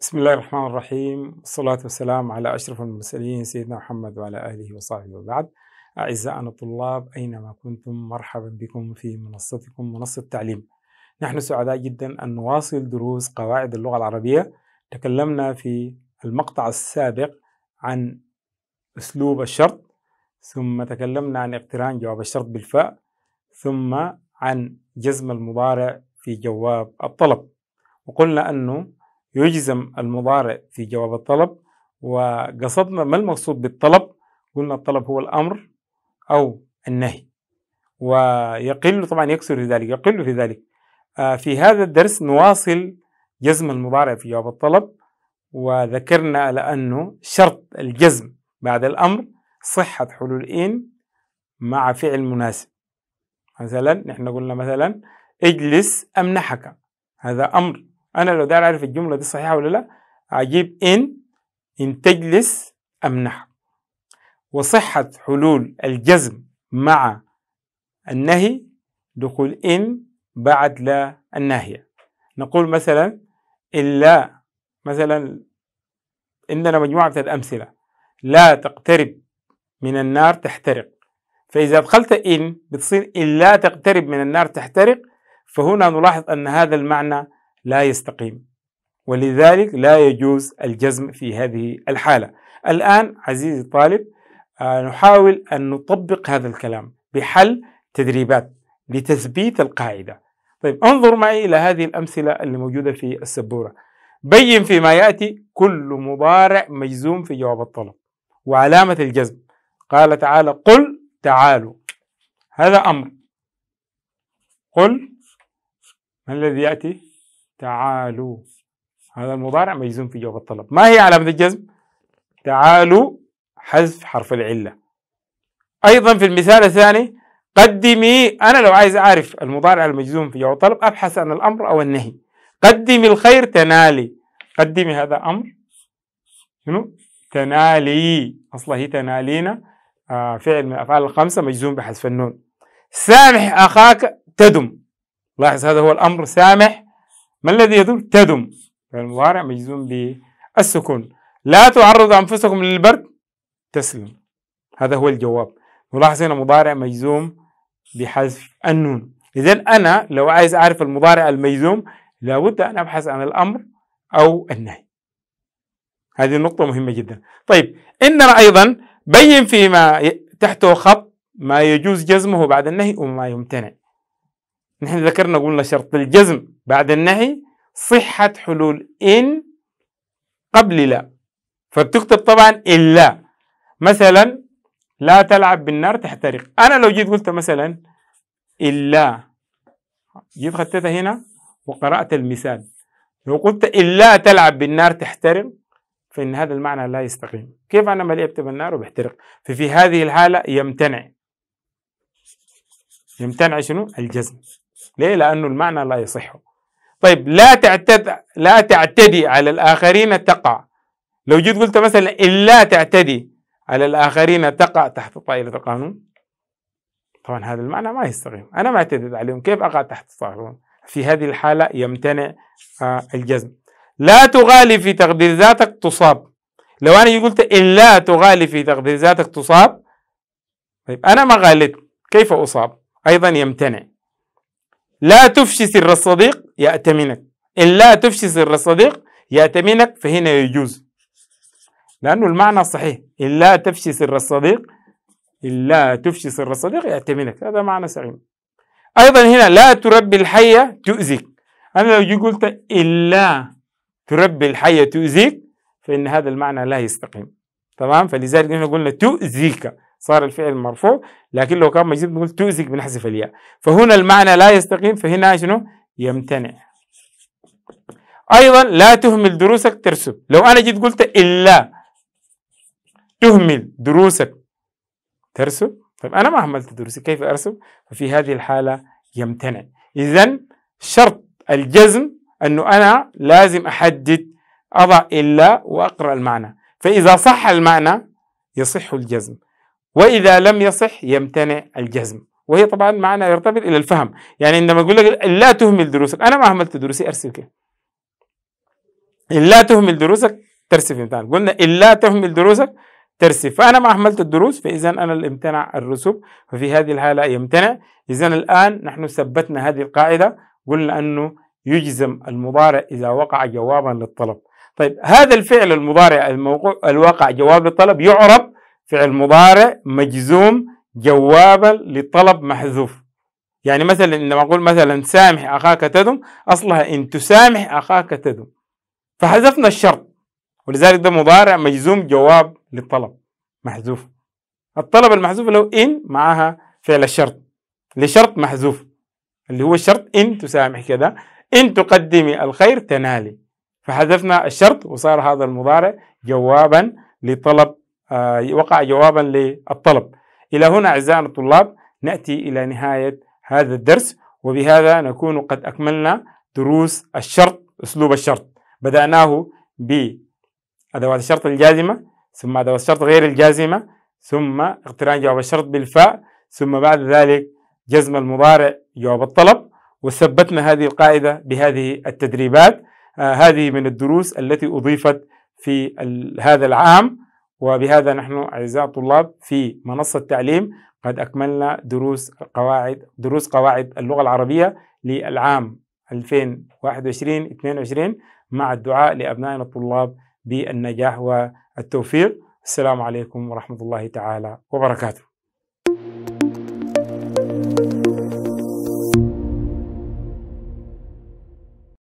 بسم الله الرحمن الرحيم والصلاة والسلام على أشرف المرسلين سيدنا محمد وعلى آله وصحبه وبعد أعزائنا الطلاب أينما كنتم مرحبا بكم في منصتكم منصة التعليم نحن سعداء جدا أن نواصل دروس قواعد اللغة العربية تكلمنا في المقطع السابق عن أسلوب الشرط ثم تكلمنا عن اقتران جواب الشرط بالفاء ثم عن جزم المضارع في جواب الطلب وقلنا أنه يجزم المضارع في جواب الطلب وقصدنا ما المقصود بالطلب قلنا الطلب هو الأمر أو النهي ويقل طبعا يكسر في ذلك يقل في ذلك آه، في هذا الدرس نواصل جزم المضارع في جواب الطلب وذكرنا لأنه شرط الجزم بعد الأمر صحة حلول إن مع فعل مناسب مثلا نحن قلنا مثلا اجلس أمنحك هذا أمر انا لو داير اعرف الجمله دي صحيحه ولا لا اجيب ان ان تجلس امنح وصحه حلول الجزم مع النهي دخول ان بعد لا الناهيه نقول مثلا الا مثلا عندنا مجموعه من الامثله لا تقترب من النار تحترق فاذا دخلت ان بتصير الا تقترب من النار تحترق فهنا نلاحظ ان هذا المعنى لا يستقيم ولذلك لا يجوز الجزم في هذه الحالة الآن عزيزي الطالب آه، نحاول أن نطبق هذا الكلام بحل تدريبات لتثبيت القاعدة طيب انظر معي إلى هذه الأمثلة اللي موجودة في السبورة بين فيما يأتي كل مضارع مجزوم في جواب الطلب وعلامة الجزم قال تعالى قل تعالوا هذا أمر قل ما الذي يأتي تعالوا هذا المضارع مجزوم في جواب الطلب ما هي علامة الجزم؟ تعالوا حذف حرف العلة أيضا في المثال الثاني قدمي أنا لو عايز أعرف المضارع المجزوم في جواب الطلب أبحث عن الأمر أو النهي قدمي الخير تنالي قدمي هذا أمر شنو؟ تنالي أصلا هي تنالينا آه فعل من الأفعال الخمسة مجزوم بحذف النون سامح أخاك تدم لاحظ هذا هو الأمر سامح ما الذي يدور تدم المضارع مجزوم بالسكون لا تعرضوا أنفسكم للبرد تسلم هذا هو الجواب نلاحظ هنا مضارع مجزوم بحذف النون إذا أنا لو عايز أعرف المضارع المجزوم لابد أن أبحث عن الأمر أو النهي هذه نقطة مهمة جدا طيب إننا أيضا بين فيما تحته خط ما يجوز جزمه بعد النهي وما يمتنع نحن ذكرنا قلنا شرط الجزم بعد النهي صحة حلول إن قبل لا فبتكتب طبعا إلا مثلا لا تلعب بالنار تحترق أنا لو جيت قلت مثلا إلا جيت خطيتها هنا وقرأت المثال لو قلت إلا تلعب بالنار تحترق فإن هذا المعنى لا يستقيم كيف أنا مليت بالنار وبحترق ففي هذه الحالة يمتنع يمتنع شنو الجزم ليه؟ لأنه المعنى لا يصح طيب لا تعتد لا تعتدي على الآخرين تقع لو جيت قلت مثلا إلا تعتدي على الآخرين تقع تحت طائلة القانون طبعا هذا المعنى ما يستقيم أنا ما اعتدت عليهم كيف أقع تحت القانون في هذه الحالة يمتنع آه، الجزم لا تغالي في تقدير ذاتك تصاب لو أنا قلت إلا تغالي في تقدير ذاتك تصاب طيب أنا ما غاليت كيف أصاب أيضا يمتنع لا تفشي سر الصديق يأتمنك إن لا تفشي سر الصديق يأتمنك فهنا يجوز لأنه المعنى صحيح إن لا تفشي سر الصديق إن لا تفشي سر الصديق يأتمنك هذا معنى سليم أيضا هنا لا تربي الحية تؤذيك أنا لو جي قلت إلا تربي الحية تؤذيك فإن هذا المعنى لا يستقيم تمام فلذلك هنا قلنا تؤذيك صار الفعل مرفوع لكن لو كان مجزوم بنقول تؤذك بنحذف الياء فهنا المعنى لا يستقيم فهنا شنو يمتنع ايضا لا تهمل دروسك ترسب لو انا جيت قلت الا تهمل دروسك ترسب طيب انا ما اهملت دروسي كيف ارسب ففي هذه الحاله يمتنع اذا شرط الجزم انه انا لازم احدد اضع الا واقرا المعنى فاذا صح المعنى يصح الجزم وإذا لم يصح يمتنع الجزم وهي طبعا معنى يرتبط إلى الفهم يعني عندما أقول لك لا تهمل دروسك أنا ما أهملت دروسي أرسل كيف لا تهمل دروسك ترسف امتنع قلنا إلا تهمل دروسك ترسف فأنا ما أهملت الدروس فإذا أنا اللي امتنع الرسوب ففي هذه الحالة يمتنع إذا الآن نحن ثبتنا هذه القاعدة قلنا أنه يجزم المضارع إذا وقع جوابا للطلب طيب هذا الفعل المضارع الموقوع الواقع جواب للطلب يعرب فعل مضارع مجزوم جوابا لطلب محذوف يعني مثلا لما اقول مثلا سامح اخاك تدم اصلها ان تسامح اخاك تدم فحذفنا الشرط ولذلك ده مضارع مجزوم جواب للطلب محذوف الطلب المحذوف له ان معها فعل الشرط لشرط محذوف اللي هو الشرط ان تسامح كذا ان تقدمي الخير تنالي فحذفنا الشرط وصار هذا المضارع جوابا لطلب آه، وقع جوابا للطلب إلى هنا أعزائنا الطلاب نأتي إلى نهاية هذا الدرس وبهذا نكون قد أكملنا دروس الشرط أسلوب الشرط بدأناه بأدوات الشرط الجازمة ثم أدوات الشرط غير الجازمة ثم اقتران جواب الشرط بالفاء ثم بعد ذلك جزم المضارع جواب الطلب وثبتنا هذه القاعدة بهذه التدريبات آه هذه من الدروس التي أضيفت في هذا العام وبهذا نحن أعزائي الطلاب في منصة تعليم قد أكملنا دروس قواعد دروس قواعد اللغة العربية للعام 2021-22 مع الدعاء لأبنائنا الطلاب بالنجاح والتوفيق السلام عليكم ورحمة الله تعالى وبركاته